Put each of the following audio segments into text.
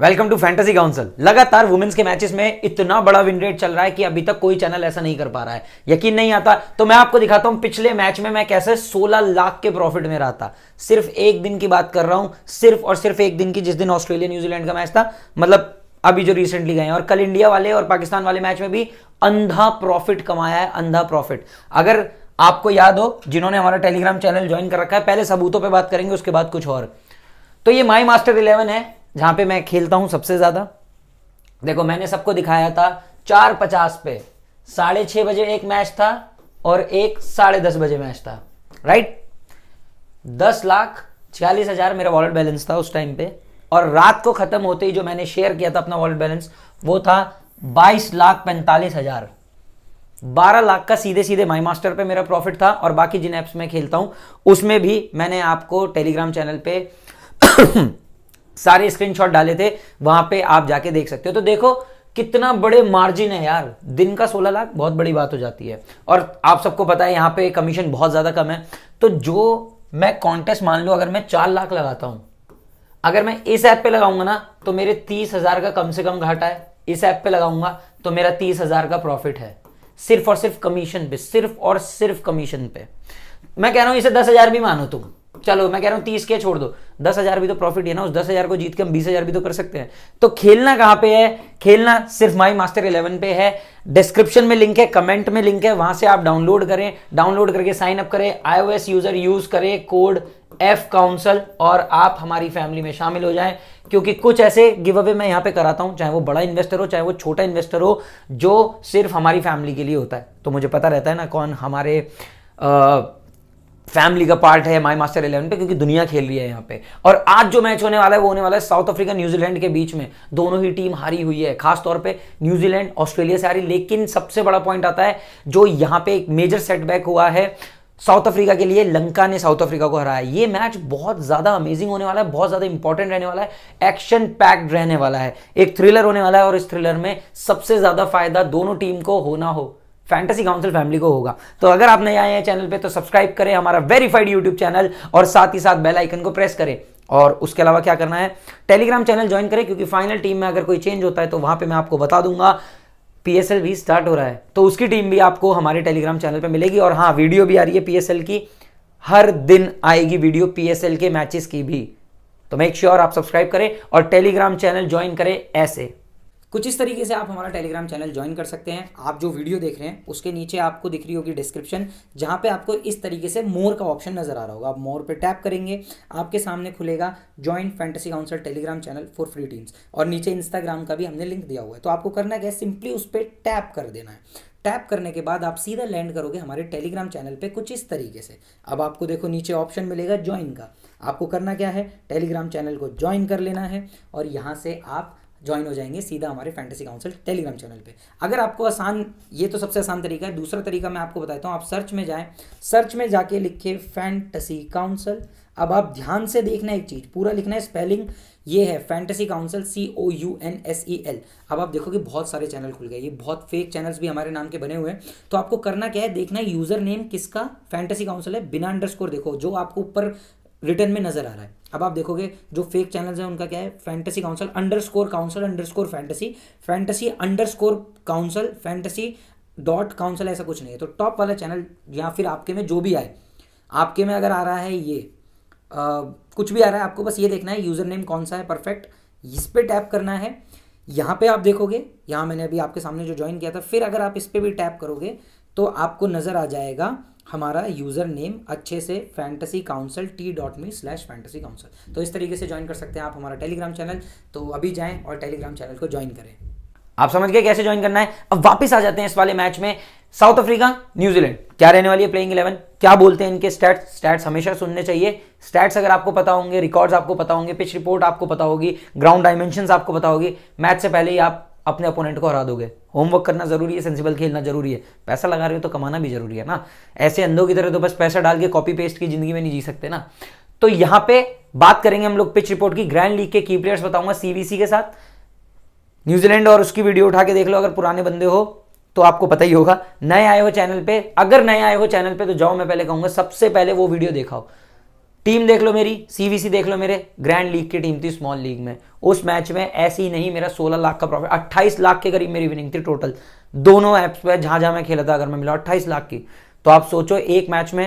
welcome to fantasy council लगातार women's के matches में इतना बड़ा विन रेट चल रहा है कि अभी तक कोई चैनल ऐसा नहीं कर पा रहा है यकीन नहीं आता तो मैं आपको दिखाता हूं पिछले मैच में मैं कैसे 16 लाख के प्रॉफिट में रहा था सिर्फ एक दिन की बात कर रहा हूं सिर्फ और सिर्फ एक दिन की जिस दिन ऑस्ट्रेलिया न्यूजीलैंड का मैच था मतलब अभी जो रिसेंटली गए और कल इंडिया वाले और पाकिस्तान वाले मैच में भी अंधा प्रॉफिट कमाया है अंधा प्रॉफिट अगर आपको याद हो जिन्होंने हमारा टेलीग्राम चैनल ज्वाइन कर रखा है पहले सबूतों पर बात करेंगे उसके बाद कुछ और तो ये माई मास्टर इलेवन है जहां पे मैं खेलता हूं सबसे ज़्यादा देखो मैंने सबको दिखाया था चार पचास पे साढ़े छह बजे एक मैच था और एक साढ़े दस बजे मैच था राइट दस लाख छियालीस हज़ार मेरा वॉलेट बैलेंस था उस टाइम पे और रात को ख़त्म होते ही जो मैंने शेयर किया था अपना वॉलेट बैलेंस वो था बाईस लाख पैंतालीस हज़ार बारह लाख का सीधे सीधे माई मास्टर पे मेरा प्रॉफिट था और बाकी जिन ऐप्स में खेलता हूं उसमें भी मैंने आपको टेलीग्राम चैनल पे सारे स्क्रीनशॉट डाले थे वहां पे आप जाके देख सकते हो तो देखो कितना बड़े मार्जिन है यार दिन का 16 लाख बहुत बड़ी बात हो जाती है और आप सबको पता है यहाँ पे कमीशन बहुत ज़्यादा कम है तो जो मैं कॉन्टेस्ट मान लू अगर मैं चार लाख लगाता हूं अगर मैं इस ऐप पे लगाऊंगा ना तो मेरे तीस हज़ार का कम से कम घाटा है इस ऐप पे लगाऊंगा तो मेरा तीस हज़ार का प्रॉफिट है सिर्फ और सिर्फ कमीशन पे सिर्फ और सिर्फ कमीशन पे मैं कह रहा हूं इसे दस हज़ार भी मानो तुम चलो मैं कह रहा हूं तीस के छोड़ दो दस हजार भी तो प्रॉफिट है ना उस दस हजार को जीत के हम बीस हजार भी तो कर सकते हैं तो खेलना कहाँ पे है खेलना सिर्फ माई मास्टर इलेवन पे है डिस्क्रिप्शन में लिंक है कमेंट में लिंक है वहां से आप डाउनलोड करें डाउनलोड करके साइन अप करें आईओएस यूजर यूज करें कोड एफ काउंसल और आप हमारी फैमिली में शामिल हो जाएं क्योंकि कुछ ऐसे गिव अवे मैं यहाँ पे कराता हूँ चाहे वो बड़ा इन्वेस्टर हो चाहे वो छोटा इन्वेस्टर हो जो सिर्फ हमारी फैमिली के लिए होता है तो मुझे पता रहता है ना कौन हमारे आ, फैमिली का पार्ट है माई मास्टर इलेवन पे क्योंकि दुनिया खेल रही है यहाँ पे और आज जो मैच होने वाला है वो होने वाला है साउथ अफ्रीका न्यूजीलैंड के बीच में दोनों ही टीम हारी हुई है खासतौर पे न्यूजीलैंड ऑस्ट्रेलिया से हारी लेकिन सबसे बड़ा पॉइंट आता है जो यहाँ पे एक मेजर सेटबैक हुआ है साउथ अफ्रीका के लिए लंका ने साउथ अफ्रीका को हराया ये मैच बहुत ज़्यादा अमेजिंग होने वाला है बहुत ज़्यादा इंपॉर्टेंट रहने वाला है एक्शन पैक्ड रहने वाला है एक थ्रिलर होने वाला है और इस थ्रिलर में सबसे ज़्यादा फायदा दोनों टीम को होना हो फैंटेसी काउंसिल फैमिली को होगा तो अगर आप नए आए हैं चैनल पे तो सब्सक्राइब करें हमारा वेरीफाइड यूट्यूब चैनल और साथ ही साथ बेल आइकन को प्रेस करें और उसके अलावा क्या करना है टेलीग्राम चैनल ज्वाइन करें क्योंकि फाइनल टीम में अगर कोई चेंज होता है तो वहां पे मैं आपको बता दूंगा पीएसएल भी स्टार्ट हो रहा है तो उसकी टीम भी आपको हमारे टेलीग्राम चैनल पर मिलेगी और हाँ वीडियो भी आ रही है पीएसएल की हर दिन आएगी वीडियो पीएसएल के मैचेस की भी तो मेक श्योर sure आप सब्सक्राइब करें और टेलीग्राम चैनल ज्वाइन करें ऐसे कुछ इस तरीके से आप हमारा टेलीग्राम चैनल ज्वाइन कर सकते हैं आप जो वीडियो देख रहे हैं उसके नीचे आपको दिख रही होगी डिस्क्रिप्शन जहाँ पे आपको इस तरीके से मोर का ऑप्शन नजर आ रहा होगा आप मोर पे टैप करेंगे आपके सामने खुलेगा joint fantasy council Telegram channel for free teams और नीचे इंस्टाग्राम का भी हमने लिंक दिया हुआ है तो आपको करना क्या है सिंपली उस पर टैप कर देना है टैप करने के बाद आप सीधा लैंड करोगे हमारे टेलीग्राम चैनल पे कुछ इस तरीके से अब आपको देखो नीचे ऑप्शन मिलेगा ज्वाइन का आपको करना क्या है टेलीग्राम चैनल को ज्वाइन कर लेना है और यहाँ से आप ज्वाइन हो जाएंगे सीधा हमारे फैंटेसी काउंसिल टेलीग्राम चैनल पे अगर आपको आसान ये तो सबसे आसान तरीका है दूसरा तरीका मैं आपको बताता हूँ आप सर्च में जाएँ सर्च में जाके लिखे फैंटेसी काउंसिल अब आप ध्यान से देखना एक चीज़ पूरा लिखना है स्पेलिंग ये है fantasy council C O U N S E L अब आप देखोगे बहुत सारे चैनल खुल गए ये बहुत फेक चैनल्स भी हमारे नाम के बने हुए हैं तो आपको करना क्या है देखना है यूज़र नेम किसका फैंटेसी काउंसिल है बिना अंडरस्कोर देखो जो आपको ऊपर रिटर्न में नज़र आ रहा है अब आप देखोगे जो फेक चैनल्स हैं उनका क्या है fantasy council underscore council underscore fantasy fantasy underscore council fantasy dot council ऐसा कुछ नहीं है तो टॉप वाला चैनल या फिर आपके में जो भी आए आपके में अगर आ रहा है ये आ, कुछ भी आ रहा है आपको बस ये देखना है यूज़र नेम कौन सा है परफेक्ट इस पर टैप करना है यहाँ पे आप देखोगे यहाँ मैंने अभी आपके सामने जो ज्वाइन किया था फिर अगर आप इस पर भी टैप करोगे तो आपको नज़र आ जाएगा हमारा यूज़र नेम अच्छे से fantasy council T dot me slash fantasy council तो इस तरीके से ज्वाइन कर सकते हैं आप हमारा टेलीग्राम चैनल तो अभी जाएं और टेलीग्राम चैनल को ज्वाइन करें आप समझ गए कैसे ज्वाइन करना है अब वापस आ जाते हैं इस वाले मैच में साउथ अफ्रीका न्यूजीलैंड क्या रहने वाली है प्लेइंग इलेवन क्या बोलते हैं इनके स्टैट्स स्टैट्स हमेशा सुनने चाहिए स्टैट्स अगर आपको पता होंगे रिकॉर्ड्स आपको पता होंगे पिच रिपोर्ट आपको पता होगी ग्राउंड डायमेंशन आपको पता होगी मैच से पहले ही आप अपने अपोनेंट को हरा दोगे होमवर्क करना जरूरी है सेंसिबल खेलना जरूरी है पैसा लगा रहे हो तो कमाना भी जरूरी है ना ऐसे अंधों की तरह तो बस पैसा डाल के कॉपी पेस्ट की जिंदगी में नहीं जी सकते ना तो यहां पे बात करेंगे हम लोग पिच रिपोर्ट की ग्रैंड लीग के की प्लेयर्स बताऊंगा सीबीसी के साथ न्यूजीलैंड और उसकी वीडियो उठा के देख लो अगर पुराने बंदे हो तो आपको पता ही होगा नए आए हो चैनल पे अगर नए आए हो चैनल पे तो जाओ मैं पहले कहूंगा सबसे पहले वो वीडियो देखाओ टीम देख लो मेरी सीवीसी देख लो मेरे ग्रैंड लीग की टीम थी स्मॉल लीग में उस मैच में ऐसे ही नहीं मेरा 16 लाख का प्रॉफिट 28 लाख के करीब मेरी विनिंग थी टोटल दोनों ऐप्स पे जहां जहां मैं खेला था अगर मैं मिला 28 लाख की तो आप सोचो एक मैच में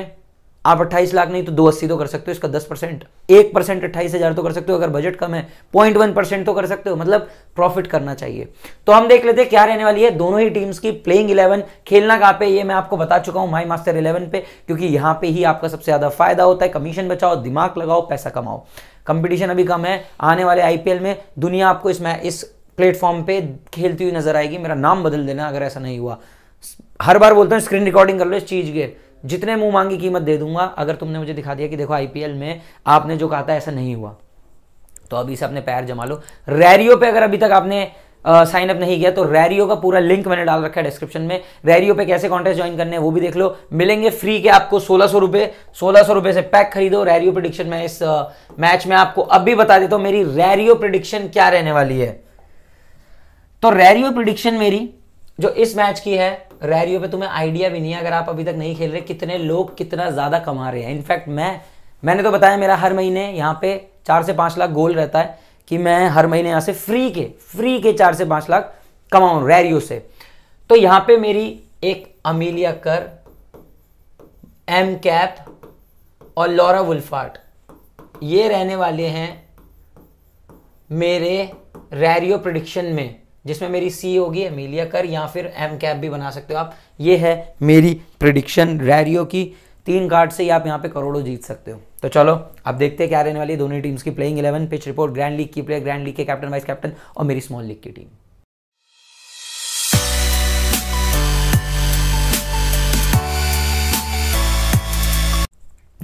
आप अट्ठाईस लाख नहीं तो दो अस्सी तो कर सकते हो इसका दस परसेंट एक परसेंट अट्ठाईस हज़ार तो कर सकते हो अगर बजट कम है पॉइंट वन परसेंट तो कर सकते हो मतलब प्रॉफिट करना चाहिए तो हम देख लेते हैं क्या रहने वाली है दोनों ही टीम्स की प्लेइंग इलेवन खेलना कहाँ पे ये मैं आपको बता चुका हूं माई मास्टर इलेवन पे क्योंकि यहाँ पे ही आपका सबसे ज़्यादा फायदा होता है कमीशन बचाओ दिमाग लगाओ पैसा कमाओ कंपटीशन अभी कम है आने वाले आईपीएल में दुनिया आपको इस इस प्लेटफॉर्म पे खेलती हुई नजर आएगी मेरा नाम बदल देना अगर ऐसा नहीं हुआ हर बार बोलता हूँ स्क्रीन रिकॉर्डिंग कर लो इस चीज़ के जितने मुंह मांगी कीमत दे दूंगा अगर तुमने मुझे दिखा दिया कि देखो आईपीएल में आपने जो कहा था ऐसा नहीं हुआ तो अभी से अपने पैर जमा लो रैरियो पे अगर अभी तक आपने साइन अप नहीं किया तो रैरियो का पूरा लिंक मैंने डाल रखा है डिस्क्रिप्शन में रैरियो पे कैसे कॉन्टेस्ट ज्वाइन करने हैं वो भी देख लो मिलेंगे फ्री के आपको सोलह सौ रुपए सोलह सौ रुपए से पैक खरीदो रैरियो प्रिडिक्शन में इस मैच में आपको अब भी बता देता हूं मेरी रैरियो प्रिडिक्शन क्या रहने वाली है तो रैरियो प्रिडिक्शन मेरी जो इस मैच की है रैरियो पे तुम्हें आइडिया भी नहीं है अगर आप अभी तक नहीं खेल रहे कितने लोग कितना ज़्यादा कमा रहे हैं इनफैक्ट मैं मैंने तो बताया मेरा हर महीने यहाँ पे चार से पांच लाख गोल रहता है कि मैं हर महीने यहाँ से फ्री के फ्री के चार से पांच लाख कमाऊं रैरियो से तो यहाँ पे मेरी एक अमीलिया कर एम कैप और लॉरा वुल्फार्ट ये रहने वाले हैं मेरे रैरियो प्रोडिक्शन में जिसमें मेरी सी होगी एमिलिया कर या फिर एम कैप भी बना सकते हो आप ये है मेरी प्रिडिक्शन रैरियो की तीन कार्ड से ही आप यहाँ पे करोड़ों जीत सकते हो तो चलो अब देखते हैं क्या रहने वाली दोनों टीम्स की playing eleven pitch report grand league की प्लेयर ग्रैंड लीग के कैप्टन वाइस कैप्टन और मेरी स्मॉल लीग की टीम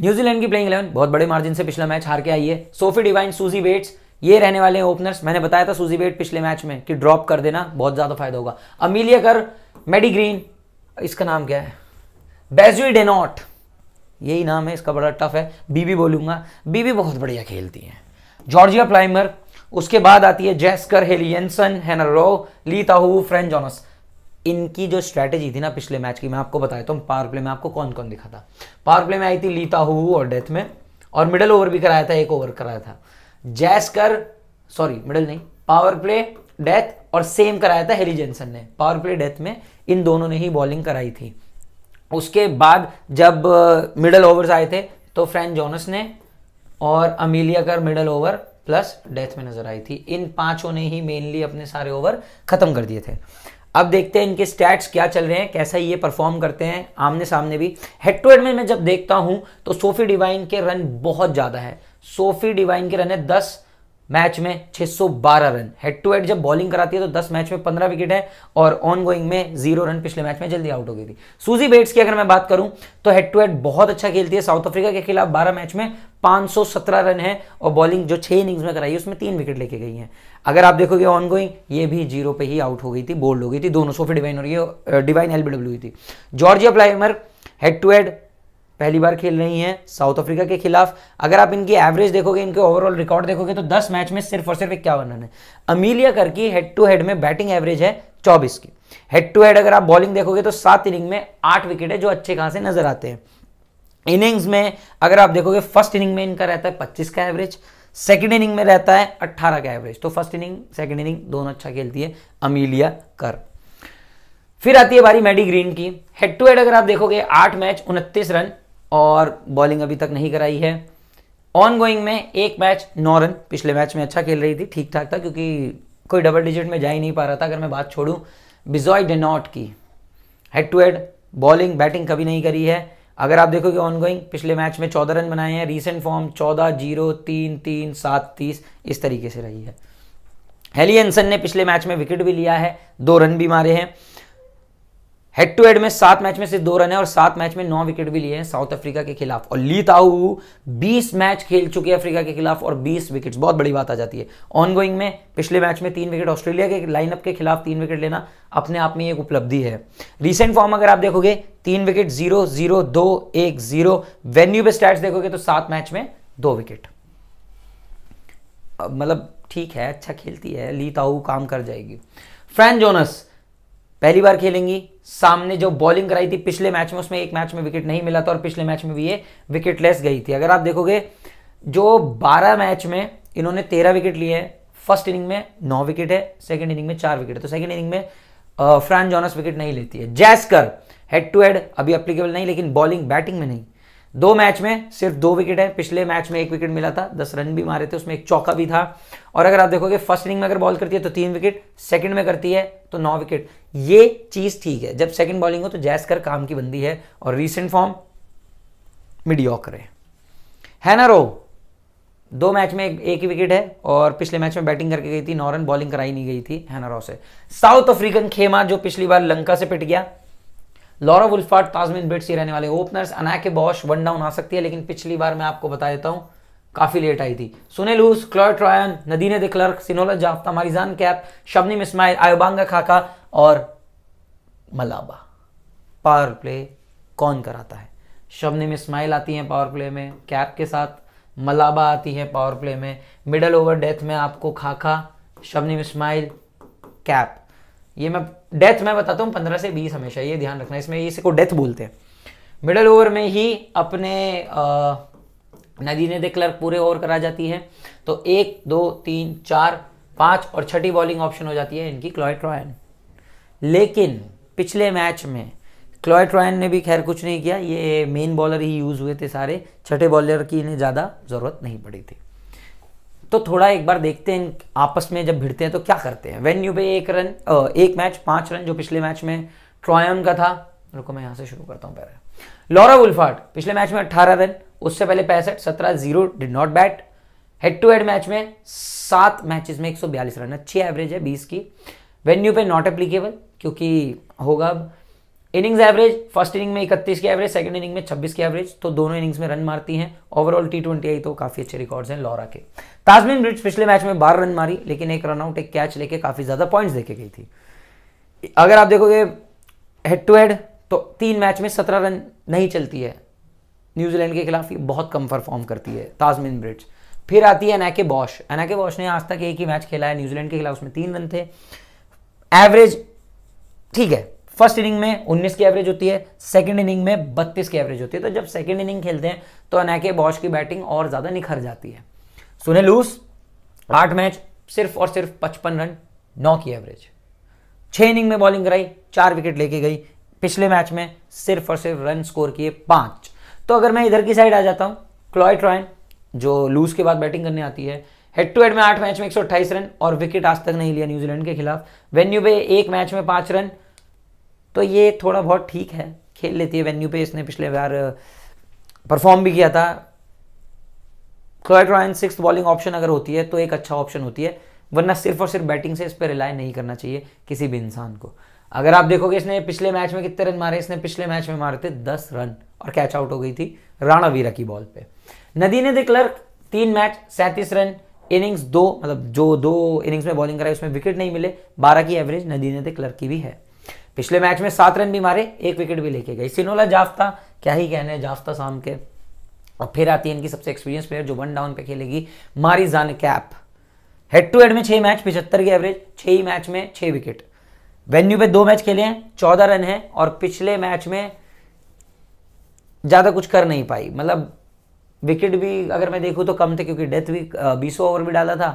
न्यूजीलैंड की प्लेइंग इलेवन बहुत बड़े मार्जिन से पिछला मैच हार के आई है सोफी डिवाइन सूजी वेट्स ये रहने वाले हैं ओपनर्स मैंने बताया था सूजी पिछले मैच में कि ड्रॉप कर देना बहुत ज़्यादा फायदा होगा अमीलिया कर मेडी ग्रीन इसका नाम क्या है बेजुई डेनॉट यही नाम है इसका बड़ा टफ है बीबी बोलूंगा बीबी बहुत बढ़िया खेलती है जॉर्जिया प्लाइमर उसके बाद आती है जेस्कर हेलियनसन हैनरो ली ताहू फ्रेंड जॉनस इनकी जो स्ट्रैटेजी थी ना पिछले मैच की मैं आपको बताया था पावर प्ले में आपको कौन कौन दिखा था पावर प्ले में आई थी ली ताहू और डेथ में और मिडल ओवर भी कराया था एक ओवर कराया था जैसकर सॉरी मिडल नहीं पावर प्ले डेथ और सेम कराया था हेली जेंसन ने पावर प्ले डेथ में इन दोनों ने ही बॉलिंग कराई थी उसके बाद जब मिडल uh, ओवर्स आए थे तो फ्रेंड जोनस ने और अमीलिया कर मिडल ओवर प्लस डेथ में नजर आई थी इन पांचों ने ही मेनली अपने सारे ओवर खत्म कर दिए थे अब देखते हैं इनके स्टैट्स क्या चल रहे हैं कैसा ये परफॉर्म करते हैं आमने सामने भी हेड टू हेड में मैं जब देखता हूं तो सोफी डिवाइन के रन बहुत ज़्यादा है सोफी डिवाइन के रन है दस मैच में 612 रन हेड टू हेड जब बॉलिंग कराती है तो 10 मैच में 15 विकेट है और ऑन गोइंग में जीरो रन पिछले मैच में जल्दी आउट हो गई थी सूजी बेट्स की अगर मैं बात करूं तो हेड टू हेड बहुत अच्छा खेलती है साउथ अफ्रीका के खिलाफ 12 मैच में 517 रन है और बॉलिंग जो छह इनिंग्स में कराई है उसमें तीन विकेट लेके गई है अगर आप देखोगे ऑन गोइंग ये भी जीरो पे ही आउट हो गई थी बोल्ड हो गई थी दोनों सोफी डिवाइन और है डिवाइन एलबीडब्ल्यू थी Georgia Plimmer head to head पहली बार खेल रही हैं साउथ अफ्रीका के खिलाफ अगर आप इनकी एवरेज देखोगे इनके ओवरऑल रिकॉर्ड देखोगे तो 10 मैच में सिर्फ और सिर्फ इक्यावन रन है अमीलिया कर की हेड टू हेड में बैटिंग एवरेज है 24 की हेड टू हेड अगर आप बॉलिंग देखोगे तो सात इनिंग में आठ विकेट है जो अच्छे खास नजर आते हैं इनिंग्स में अगर आप देखोगे फर्स्ट इनिंग में इनका रहता है पच्चीस का एवरेज सेकेंड इनिंग में रहता है अट्ठारह का एवरेज तो फर्स्ट इनिंग सेकेंड इनिंग दोनों अच्छा खेलती है अमीलिया कर फिर आती है बारी मैडी ग्रीन की हेड टू हेड अगर आप देखोगे आठ मैच उनतीस रन और बॉलिंग अभी तक नहीं कराई है ऑन गोइंग में एक मैच नौ रन पिछले मैच में अच्छा खेल रही थी ठीक ठाक था क्योंकि कोई डबल डिजिट में जा ही नहीं पा रहा था अगर मैं बात छोड़ूं बिजॉय डेनॉट की head to head bowling batting कभी नहीं करी है अगर आप देखोगे ऑन गोइंग पिछले मैच में चौदह रन बनाए हैं रिसेंट फॉर्म चौदह जीरो तीन तीन सात तीस इस तरीके से रही है हेली एनसन ने पिछले मैच में विकेट भी लिया है दो रन भी मारे हैं हेड टू हेड में सात मैच में सिर्फ दो रन है और सात मैच में नौ विकेट भी लिए हैं साउथ अफ्रीका के खिलाफ और ली ताऊ बीस मैच खेल चुके हैं अफ्रीका के खिलाफ और बीस विकेट बहुत बड़ी बात आ जाती है ऑन गोइंग में पिछले मैच में तीन विकेट ऑस्ट्रेलिया के लाइनअप के खिलाफ तीन विकेट लेना अपने आप में एक उपलब्धि है रिसेंट फॉर्म अगर आप देखोगे तीन विकेट जीरो जीरो दो एक जीरो वेन्यू पे स्टैट्स देखोगे तो सात मैच में दो विकेट मतलब ठीक है अच्छा खेलती है ली ताऊ काम कर जाएगी फ्रैन जोनस पहली बार खेलेंगी सामने जो बॉलिंग कराई थी पिछले मैच में उसमें एक मैच में विकेट नहीं मिला था और पिछले मैच में भी ये विकेट लेस गई थी अगर आप देखोगे जो 12 मैच में इन्होंने 13 विकेट लिए हैं फर्स्ट इनिंग में नौ विकेट है सेकंड इनिंग में चार विकेट है तो सेकंड इनिंग में फ्रांस जॉनस विकेट नहीं लेती है जैसकर हेड टू हेड अभी अप्लीकेबल नहीं लेकिन बॉलिंग बैटिंग में नहीं दो मैच में सिर्फ दो विकेट है पिछले मैच में एक विकेट मिला था दस रन भी मारे थे उसमें एक चौका भी था और अगर आप देखोगे फर्स्ट इनिंग में अगर बॉल करती है तो तीन विकेट सेकंड में करती है तो नौ विकेट ये चीज ठीक है जब सेकंड बॉलिंग हो तो जैसकर काम की बंदी है और रीसेंट फॉर्म मिडियोकर है रो दो मैच में एक ही विकेट है और पिछले मैच में बैटिंग करके गई थी नौ रन बॉलिंग कराई नहीं गई थी हैनारो से साउथ अफ्रीकन खेमा जो पिछली बार लंका से पिट गया लॉरा वुल्फार्ट ताजमिन बेट्स ये रहने वाले ओपनर्स अना बॉश वन डाउन आ सकती है लेकिन पिछली बार मैं आपको बता देता हूँ काफ़ी लेट आई थी Sune Luus Chloe Tryon Nadine de Klerk Sinalo Jafta Marizanne Kapp Shabnim Ismail Ayabonga Khaka और मलाबा पावर प्ले कौन कराता है शबनी इस्माइल आती है पावर प्ले में कैप के साथ मलाबा आती है पावर प्ले में मिडल ओवर डेथ में आपको खाखा शबनी इस्माइल कैप ये मैं डेथ मैं बताता हूँ पंद्रह से बीस हमेशा ये ध्यान रखना इसमें इसको डेथ बोलते हैं मिडल ओवर में ही अपने नदी ने दे क्लर्क पूरे ओवर करा जाती है तो एक दो तीन चार पांच और छठी बॉलिंग ऑप्शन हो जाती है इनकी क्लॉयट रॉयन लेकिन पिछले मैच में क्लॉयट रॉयन ने भी खैर कुछ नहीं किया ये मेन बॉलर ही यूज़ हुए थे सारे छठे बॉलर की इन्हें ज़्यादा ज़रूरत नहीं पड़ी थी तो थोड़ा एक बार देखते हैं आपस में जब भिड़ते हैं तो क्या करते हैं वेन यू बे एक रन एक मैच पांच रन जो पिछले मैच में ट्रॉयन का था रुको मैं यहां से शुरू करता हूं पहले लॉरा उल्फाट पिछले मैच में अट्ठारह रन उससे पहले पैंसठ सत्रह zero did not bat head to head match में सात मैचेस में 142 रन अच्छी एवरेज है 20 की वेन्यू पे नॉट एप्लीकेबल क्योंकि होगा अब इनिंग्स एवरेज फर्स्ट इनिंग में 31 की एवरेज सेकंड इनिंग में 26 की एवरेज तो दोनों इनिंग्स में रन मारती हैं ओवरऑल टी ट्वेंटी आई तो काफ़ी अच्छे रिकॉर्ड्स हैं लॉरा के ताजमिन ब्रिज पिछले मैच में बारह रन मारी लेकिन एक रनआउट एक कैच लेके काफ़ी ज़्यादा पॉइंट्स देके गई थी अगर आप देखोगे हेड टू हेड तो तीन मैच में सत्रह रन नहीं चलती है न्यूजीलैंड के खिलाफ ये बहुत कम परफॉर्म करती है ताजमिन ब्रिज फिर आती है अनाके बॉश अनाके बॉश ने आज तक एक ही मैच खेला है न्यूजीलैंड के खिलाफ उसमें तीन रन थे एवरेज ठीक है फर्स्ट इनिंग में 19 की एवरेज होती है सेकंड इनिंग में 32 की एवरेज होती है तो जब सेकंड इनिंग खेलते हैं तो अनाके बॉश की बैटिंग और ज़्यादा निखर जाती है सुने लूस आठ मैच सिर्फ और सिर्फ पचपन रन नौ की एवरेज छह इनिंग में बॉलिंग कराई चार विकेट लेके गई पिछले मैच में सिर्फ और सिर्फ रन स्कोर किए पांच तो अगर मैं इधर की साइड आ जाता हूं क्लॉय रॉयन जो लूज के बाद बैटिंग करने आती है हेड टू हेड में आठ मैच में एक रन और विकेट आज तक नहीं लिया न्यूजीलैंड के खिलाफ वेन्यू पे एक मैच में पांच रन तो ये थोड़ा बहुत ठीक है खेल लेती है वेन्यू पे इसने पिछले बार परफॉर्म भी किया था थर्ड रॉयन सिक्स बॉलिंग ऑप्शन अगर होती है तो एक अच्छा ऑप्शन होती है वरना सिर्फ और सिर्फ बैटिंग से इस पर रिलाय नहीं करना चाहिए किसी भी इंसान को अगर आप देखोगे इसने पिछले मैच में कितने रन मारे इसने पिछले मैच में मारे थे दस रन और कैच आउट हो गई थी राणा वीरा की बॉल पे नदीने दे क्लर्क तीन मैच सैंतीस रन इनिंग्स दो मतलब जो दो इनिंग्स में बॉलिंग कराई उसमें विकेट नहीं मिले बारह की एवरेज नदीने दे क्लर्क की भी है पिछले मैच में सात रन भी मारे एक विकेट भी लेके गए सिनोला जाफ्ता क्या ही कहने जाफ्ता शाम के और फिर आती है इनकी सबसे एक्सपीरियंस प्लेयर जो वन डाउन पे खेलेगी मारी जान कैप हेड टू हेड में छह मैच पिछहत्तर की एवरेज छह ही मैच में छह विकेट वेन्यू पे दो मैच खेले हैं चौदह रन है और पिछले मैच में ज़्यादा कुछ कर नहीं पाई मतलब विकेट भी अगर मैं देखूँ तो कम थे क्योंकि डेथ भी बीसों ओवर भी डाला था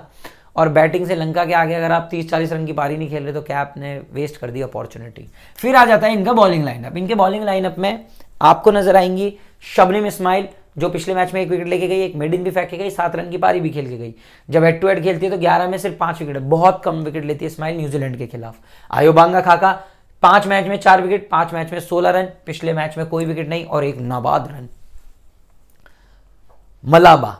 और बैटिंग से लंका के आगे अगर आप 30-40 रन की पारी नहीं खेल रहे तो कैप ने वेस्ट कर दी अपॉर्चुनिटी फिर आ जाता है इनका बॉलिंग लाइनअप इनके बॉलिंग लाइनअप में आपको नजर आएंगी शबनम इस्माइल जो पिछले मैच में एक विकेट लेके गई एक मिड इन भी फेंक के गई सात रन की पारी भी खेल के गई जब हेड टू हेड खेलती है तो ग्यारह में सिर्फ पांच विकेट बहुत कम विकेट लेती है स्माइल न्यूजीलैंड के खिलाफ आयोबांगा खाका पांच मैच में चार विकेट पांच मैच में सोलह रन पिछले मैच में कोई विकेट नहीं और एक नाबाद रन मलाबा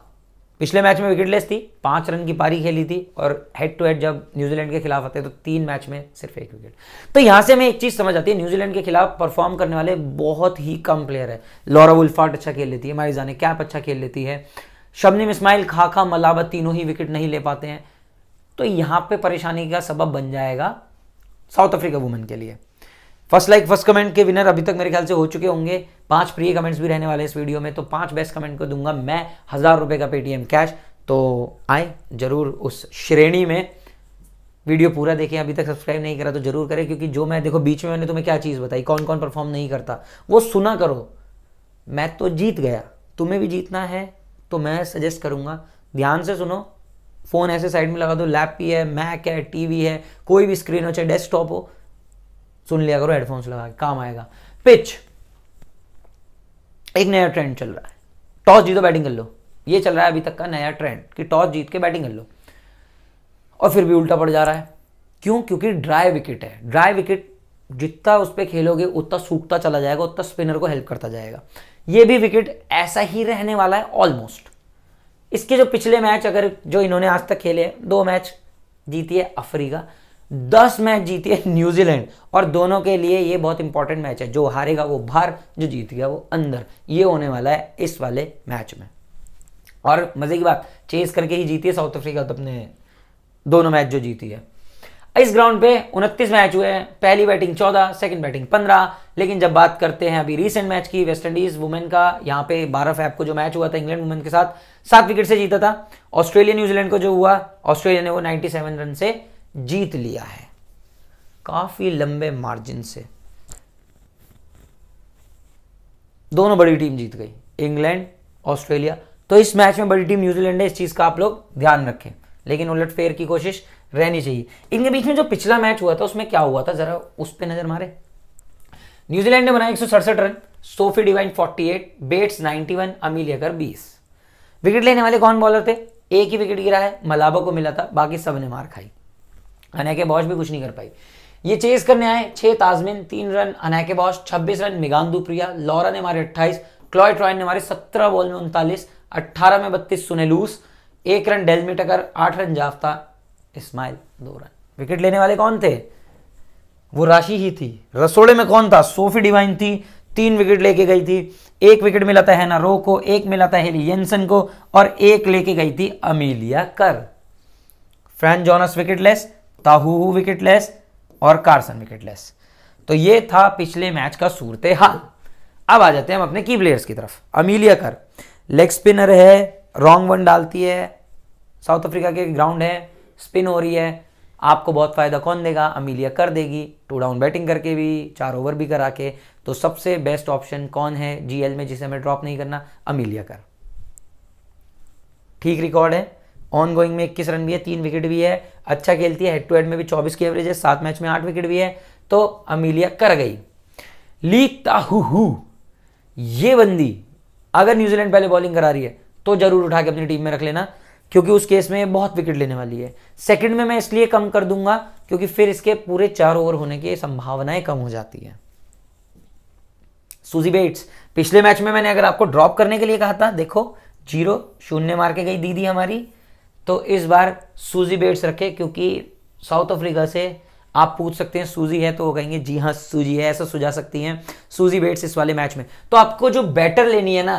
पिछले मैच में विकेटलेस थी पांच रन की पारी खेली थी और हेड टू हेड जब न्यूजीलैंड के खिलाफ आते हैं तो तीन मैच में सिर्फ एक विकेट तो यहां से हमें एक चीज़ समझ आती है न्यूजीलैंड के खिलाफ परफॉर्म करने वाले बहुत ही कम प्लेयर है लॉरा उल्फाट अच्छा खेल लेती है जाने कैप अच्छा खेल लेती है शबनम इसमाइल खाखा मलाबा तीनों ही विकेट नहीं ले पाते हैं तो यहां पर परेशानी का सबब बन जाएगा साउथ अफ्रीका वुमेन के लिए फर्स्ट लाइक फर्स्ट कमेंट के विनर अभी तक मेरे ख्याल से हो चुके होंगे पांच प्रिय कमेंट्स भी रहने वाले इस वीडियो में तो पांच बेस्ट कमेंट को दूंगा मैं हज़ार रुपए का पेटीएम कैश तो आए ज़रूर उस श्रेणी में वीडियो पूरा देखें अभी तक सब्सक्राइब नहीं करा तो जरूर करें क्योंकि जो मैं देखो बीच में मैंने तुम्हें क्या चीज़ बताई कौन कौन परफॉर्म नहीं करता वो सुना करो मैं तो जीत गया तुम्हें भी जीतना है तो मैं सजेस्ट करूंगा ध्यान से सुनो फ़ोन ऐसे साइड में लगा दो लैप भी है मैक है टीवी है कोई भी स्क्रीन हो चाहे डेस्कटॉप हो सुन लिया करो हेडफोन्स लगा के काम आएगा पिच एक नया ट्रेंड चल रहा है टॉस जीतो बैटिंग कर लो ये चल रहा है अभी तक का नया ट्रेंड कि टॉस जीत के बैटिंग कर लो और फिर भी उल्टा पड़ जा रहा है क्यों क्योंकि ड्राई विकेट है ड्राई विकेट जितना उस पर खेलोगे उतना सूखता चला जाएगा उतना स्पिनर को हेल्प करता जाएगा ये भी विकेट ऐसा ही रहने वाला है ऑलमोस्ट इसके जो पिछले मैच अगर जो इन्होंने आज तक खेले दो मैच जीती है अफ्रीका दस मैच जीती है न्यूजीलैंड और दोनों के लिए ये बहुत इंपॉर्टेंट मैच है जो हारेगा वो बाहर जो जीत गया वो अंदर ये होने वाला है इस वाले मैच में और मजे की बात चेस करके ही जीती है साउथ अफ्रीका तो अपने दोनों मैच जो जीती है इस ग्राउंड पे उनतीस मैच हुए हैं पहली बैटिंग चौदह सेकंड बैटिंग पंद्रह लेकिन जब बात करते हैं अभी रीसेंट मैच की वेस्ट इंडीज वुमेन का यहाँ पे बारह फैब को जो मैच हुआ था इंग्लैंड वुमेन के साथ सात विकेट से जीता था ऑस्ट्रेलिया न्यूजीलैंड को जो हुआ ऑस्ट्रेलिया ने वो 97 रन से जीत लिया है काफ़ी लंबे मार्जिन से दोनों बड़ी टीम जीत गई इंग्लैंड ऑस्ट्रेलिया तो इस मैच में बड़ी टीम न्यूजीलैंड है इस चीज़ का आप लोग ध्यान रखें लेकिन उलट फेर की कोशिश रहनी चाहिए इनके बीच में जो पिछला मैच हुआ था उसमें क्या हुआ था जरा उस पर नजर मारे न्यूजीलैंड ने बनाया एक run Sophie Devine 48, Bates 91, Amelia Kerr बीस विकेट लेने वाले कौन बॉलर थे एक ही विकेट गिरा है मलाबा को मिला था बाकी सब ने मार खाई अनैके बॉश भी कुछ नहीं कर पाई ये चेस करने आए छह ताजमिन तीन रन अनैके बॉश छब्बीस रन मिगान दुप्रिया लॉरा ने मारे अट्ठाईस क्लॉय ट्रॉय ने मारे सत्रह बॉल में उनतालीस अट्ठारह में बत्तीस सुनेलूस एक रन डेलमी टकर आठ रन जाफ्ता इस्माइल दो रन विकेट लेने वाले कौन थे वो राशि ही थी रसोड़े में कौन था सोफी डिवाइन थी तीन विकेट लेके गई थी एक विकेट मिला था हैना रो को एक मिला था हेली येनसन को और एक लेके गई थी Amelia Kerr Fran Jonas wicketless Tahuhu wicketless और कार्सन विकेटलेस तो ये था पिछले मैच का सूरत हाल अब आ जाते हैं हम अपने की प्लेयर्स की तरफ अमीलिया कर लेग स्पिनर है रॉन्ग वन डालती है साउथ अफ्रीका के ग्राउंड है स्पिन हो रही है आपको बहुत फ़ायदा कौन देगा अमीलिया कर देगी टू डाउन बैटिंग करके भी चार ओवर भी करा के तो सबसे बेस्ट ऑप्शन कौन है जीएल में जिसे हमें ड्रॉप नहीं करना अमीलिया कर ठीक रिकॉर्ड है ऑन गोइंग में इक्कीस रन भी है तीन विकेट भी है अच्छा खेलती है हेड टू हेड में भी चौबीस की एवरेज है सात मैच में आठ विकेट भी है तो अमीलिया कर गई ली ताहू ये बंदी अगर न्यूजीलैंड पहले बॉलिंग करा रही है तो जरूर उठा के अपनी टीम में रख लेना क्योंकि उस केस में बहुत विकेट लेने वाली है सेकंड में मैं इसलिए कम कर दूंगा क्योंकि फिर इसके पूरे चार ओवर होने की संभावनाएं कम हो जाती है सुजी बेट्स पिछले मैच में मैंने अगर आपको ड्रॉप करने के लिए कहा था देखो जीरो शून्य मार के गई दीदी हमारी तो इस बार सूजी बेट्स रखें क्योंकि साउथ अफ्रीका से आप पूछ सकते हैं सूजी है तो वो कहेंगे जी हाँ सूजी है ऐसा सुझा सकती हैं सूजी बेट्स इस वाले मैच में तो आपको जो बैटर लेनी है ना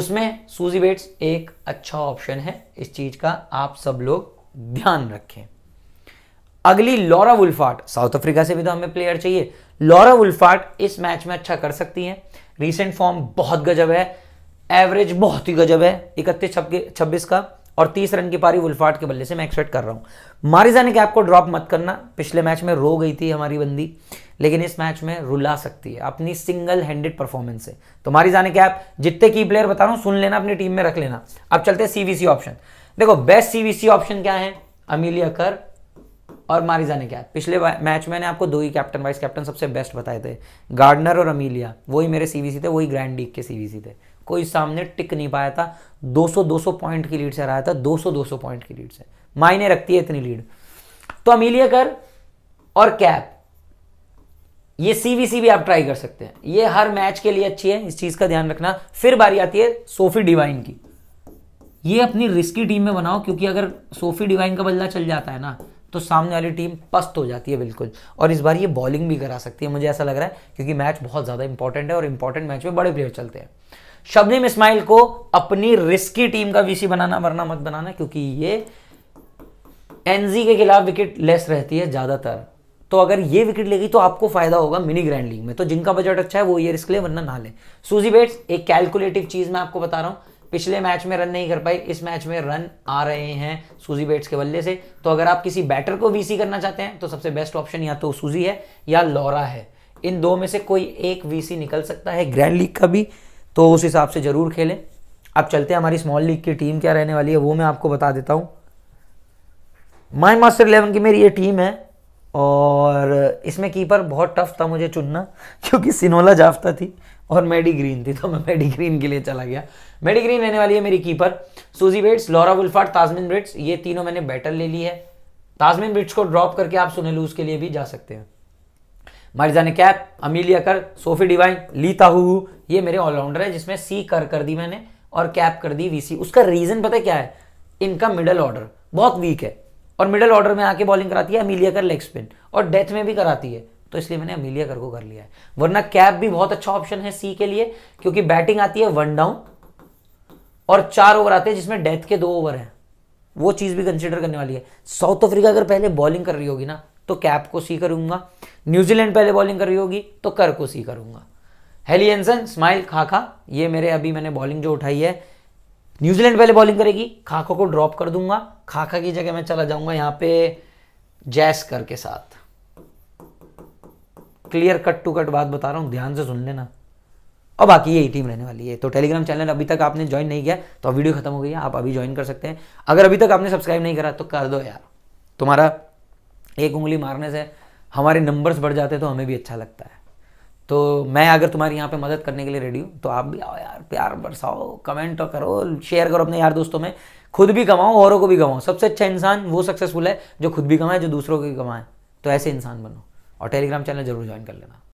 उसमें सूजी बेट्स एक अच्छा ऑप्शन है इस चीज का आप सब लोग ध्यान रखें अगली लॉरा वुल्फाट साउथ अफ्रीका से भी तो हमें प्लेयर चाहिए लॉरा वुल्फाट इस मैच में अच्छा कर सकती है रिसेंट फॉर्म बहुत गजब है एवरेज बहुत ही गजब है इकतीस छब्बीस का और तीस रन की पारी वुल्फाट के बल्ले से मैं एक्सपेक्ट कर रहा हूँ मारिजा ने कैप को ड्रॉप मत करना पिछले मैच में रो गई थी हमारी बंदी लेकिन इस मैच में रुला सकती है अपनी सिंगल हैंडेड परफॉर्मेंस से तो मारिजा ने कैप जितने की प्लेयर बता रहा हूँ सुन लेना अपनी टीम में रख लेना अब चलते हैं सीवीसी ऑप्शन देखो बेस्ट सीवीसी ऑप्शन क्या है अमीलिया कर और मारिजा ने क्या पिछले मैच में आपको दो ही कैप्टन वाइस कैप्टन सबसे बेस्ट बताए थे गार्डनर और अमीलिया वही मेरे सीवीसी थे वही ग्रैंड लीग के सीवीसी थे कोई सामने टिक नहीं पाया था 200 200 पॉइंट की लीड से रहा था 200 200 पॉइंट की लीड से मायने रखती है इतनी लीड तो अमीलिया कर और कैप ये सीवीसी भी आप ट्राई कर सकते हैं ये हर मैच के लिए अच्छी है इस चीज का ध्यान रखना फिर बारी आती है सोफी डिवाइन की ये अपनी रिस्की टीम में बनाओ क्योंकि अगर सोफी डिवाइन का बदला चल जाता है ना तो सामने वाली टीम पस्त हो जाती है बिल्कुल और इस बार ये बॉलिंग भी करा सकती है मुझे ऐसा लग रहा है क्योंकि मैच बहुत ज़्यादा इंपॉर्टेंट है और इंपॉर्टेंट मैच में बड़े प्लेयर चलते हैं शबनम इस्माइल को अपनी रिस्की टीम का वीसी बनाना वरना मत बनाना क्योंकि ये एनजी के खिलाफ विकेट लेस रहती है ज़्यादातर तो अगर ये विकेट लेगी तो आपको फायदा होगा मिनी ग्रैंड लीग में तो जिनका बजट अच्छा है वो ये रिस्क ले वरना ना ले सूजी बेट्स एक कैलकुलेटिव चीज़ मैं आपको बता रहा हूं पिछले मैच में रन नहीं कर पाई इस मैच में रन आ रहे हैं सूजी बेट्स के बल्ले से तो अगर आप किसी बैटर को वीसी करना चाहते हैं तो सबसे बेस्ट ऑप्शन या तो सूजी है या लॉरा है इन दो में से कोई एक वीसी निकल सकता है ग्रैंड लीग का भी तो उस हिसाब से ज़रूर खेलें अब चलते हैं हमारी स्मॉल लीग की टीम क्या रहने वाली है वो मैं आपको बता देता हूँ माई मास्टर इलेवन की मेरी ये टीम है और इसमें कीपर बहुत टफ था मुझे चुनना क्योंकि सिनोला जाफ्ता थी और मेडी ग्रीन थी तो मैं मेडी ग्रीन के लिए चला गया मेडी ग्रीन रहने वाली है मेरी keeper Suzie Bates Laura Wolvaardt Tazmin Brits ये तीनों मैंने बैटल ले ली है ताजमिन ब्रिट्स को ड्रॉप करके आप सुनेलूज के लिए भी जा सकते हैं मारिजा ने Kapp Amelia Kerr Sophie Devine Lea Tahuhu ये मेरे ऑलराउंडर है जिसमें सी कर कर दी मैंने और कैप कर दी वीसी उसका रीजन पता है क्या है इनका मिडल ऑर्डर बहुत वीक है और मिडल ऑर्डर में आके बॉलिंग कराती है अमीलिया कर लेग स्पिन और डेथ में भी कराती है तो इसलिए मैंने अमीलिया कर को कर लिया है वरना कैप भी बहुत अच्छा ऑप्शन है सी के लिए क्योंकि बैटिंग आती है वन डाउन और चार ओवर आते हैं जिसमें डेथ के दो ओवर हैं वो चीज़ भी कंसिडर करने वाली है साउथ अफ्रीका अगर पहले बॉलिंग कर रही होगी ना तो कैप को सी करूंगा न्यूजीलैंड पहले बॉलिंग कर रही होगी तो कर को सी करूंगा हेलियंसन स्माइल खाखा ये मेरे अभी मैंने बॉलिंग जो उठाई है न्यूजीलैंड पहले बॉलिंग करेगी खाखा को ड्रॉप कर दूंगा खाखा की जगह मैं चला जाऊंगा यहां पे जैस कर के साथ क्लियर कट टू कट बात बता रहा हूँ ध्यान से सुन लेना और बाकी यही टीम रहने वाली है तो टेलीग्राम चैनल अभी तक आपने ज्वाइन नहीं किया तो वीडियो खत्म हो गई है आप अभी ज्वाइन कर सकते हैं अगर अभी तक आपने सब्सक्राइब नहीं करा तो कर दो यार तुम्हारा एक उंगली मारने से हमारे नंबर्स बढ़ जाते तो हमें भी अच्छा लगता है तो मैं अगर तुम्हारी यहाँ पे मदद करने के लिए रेडी हूँ तो आप भी आओ यार प्यार बरसाओ कमेंट तो करो शेयर करो अपने यार दोस्तों में खुद भी कमाओ औरों को भी कमाओ सबसे अच्छा इंसान वो सक्सेसफुल है जो खुद भी कमाए जो दूसरों को भी कमाए तो ऐसे इंसान बनो और टेलीग्राम चैनल जरूर ज्वाइन कर लेना